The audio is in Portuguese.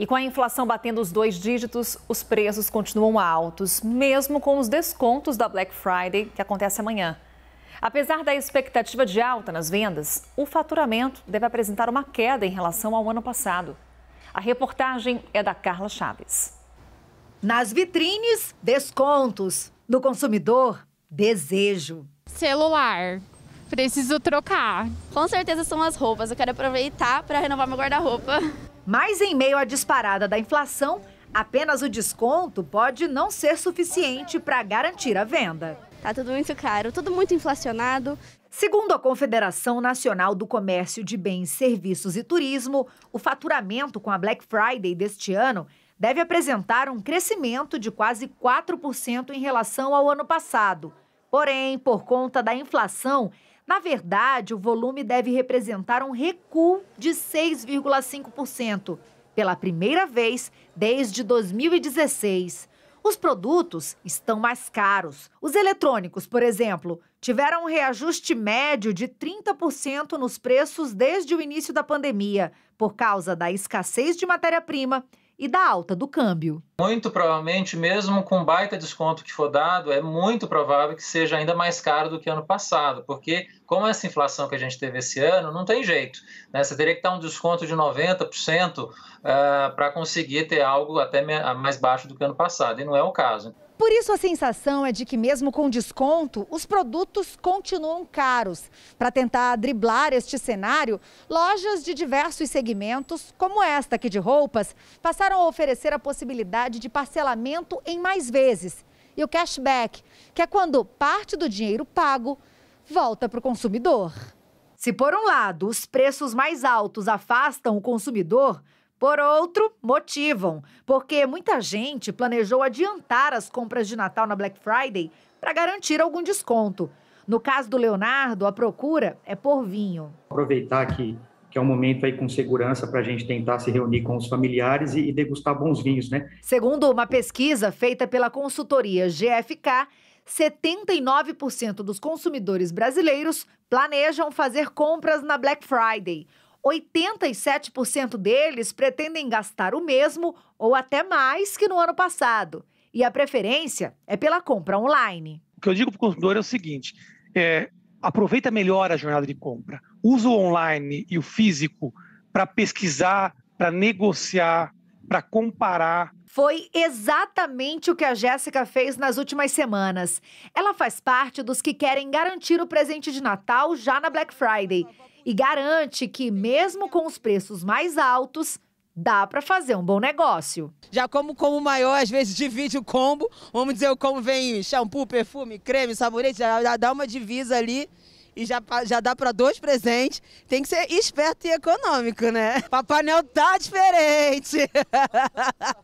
E com a inflação batendo os dois dígitos, os preços continuam altos, mesmo com os descontos da Black Friday, que acontece amanhã. Apesar da expectativa de alta nas vendas, o faturamento deve apresentar uma queda em relação ao ano passado. A reportagem é da Carla Chaves. Nas vitrines, descontos. No consumidor, desejo. Celular. Preciso trocar. Com certeza são as roupas. Eu quero aproveitar para renovar meu guarda-roupa. Mas em meio à disparada da inflação, apenas o desconto pode não ser suficiente para garantir a venda. Tá tudo muito caro, tudo muito inflacionado. Segundo a Confederação Nacional do Comércio de Bens, Serviços e Turismo, o faturamento com a Black Friday deste ano deve apresentar um crescimento de quase 4% em relação ao ano passado. Porém, por conta da inflação, na verdade, o volume deve representar um recuo de 6,5%, pela primeira vez desde 2016. Os produtos estão mais caros. Os eletrônicos, por exemplo, tiveram um reajuste médio de 30% nos preços desde o início da pandemia, por causa da escassez de matéria-prima e da alta do câmbio. Muito provavelmente, mesmo com baita desconto que for dado, é muito provável que seja ainda mais caro do que ano passado, porque com essa inflação que a gente teve esse ano, não tem jeito. Né? Você teria que dar um desconto de 90% uh, para conseguir ter algo até mais baixo do que ano passado, e não é o caso. Por isso, a sensação é de que, mesmo com desconto, os produtos continuam caros. Para tentar driblar este cenário, lojas de diversos segmentos, como esta aqui de roupas, passaram a oferecer a possibilidade de parcelamento em mais vezes. E o cashback, que é quando parte do dinheiro pago volta para o consumidor. Se por um lado os preços mais altos afastam o consumidor, por outro, motivam, porque muita gente planejou adiantar as compras de Natal na Black Friday para garantir algum desconto. No caso do Leonardo, a procura é por vinho. Aproveitar que, que é um momento aí com segurança para a gente tentar se reunir com os familiares e, e degustar bons vinhos, né? Segundo uma pesquisa feita pela consultoria GFK, 79% dos consumidores brasileiros planejam fazer compras na Black Friday. 87% deles pretendem gastar o mesmo ou até mais que no ano passado. E a preferência é pela compra online. O que eu digo para o consumidor é o seguinte: é, aproveita melhor a jornada de compra. Usa o online e o físico para pesquisar, para negociar, para comparar, foi exatamente o que a Jéssica fez nas últimas semanas. Ela faz parte dos que querem garantir o presente de Natal já na Black Friday e garante que, mesmo com os preços mais altos, dá para fazer um bom negócio. Já como como maior, às vezes divide o combo. Vamos dizer, o combo vem shampoo, perfume, creme, sabonete, já, dá uma divisa ali e já, já dá para dois presentes. Tem que ser esperto e econômico, né? Papai Noel tá diferente.